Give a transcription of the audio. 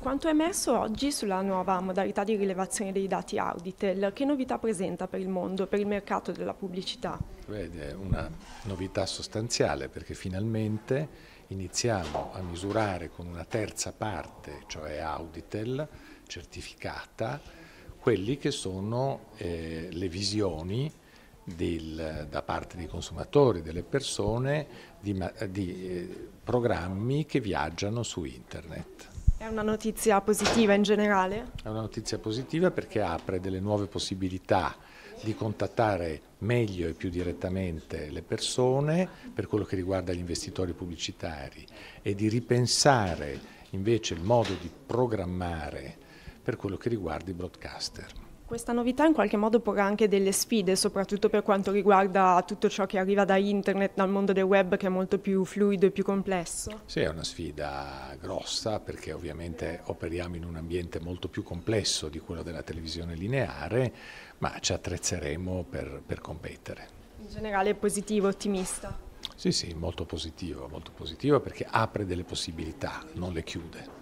Quanto è emerso oggi sulla nuova modalità di rilevazione dei dati Auditel, che novità presenta per il mondo, per il mercato della pubblicità? È una novità sostanziale perché finalmente iniziamo a misurare con una terza parte, cioè Auditel, certificata, quelle che sono eh, le visioni del, da parte dei consumatori, delle persone, di, di eh, programmi che viaggiano su internet. È una notizia positiva in generale? È una notizia positiva perché apre delle nuove possibilità di contattare meglio e più direttamente le persone per quello che riguarda gli investitori pubblicitari e di ripensare invece il modo di programmare per quello che riguarda i broadcaster. Questa novità in qualche modo porrà anche delle sfide, soprattutto per quanto riguarda tutto ciò che arriva da internet, dal mondo del web che è molto più fluido e più complesso. Sì, è una sfida grossa perché ovviamente operiamo in un ambiente molto più complesso di quello della televisione lineare, ma ci attrezzeremo per, per competere. In generale è positivo, ottimista? Sì, sì, molto positivo, molto positivo perché apre delle possibilità, non le chiude.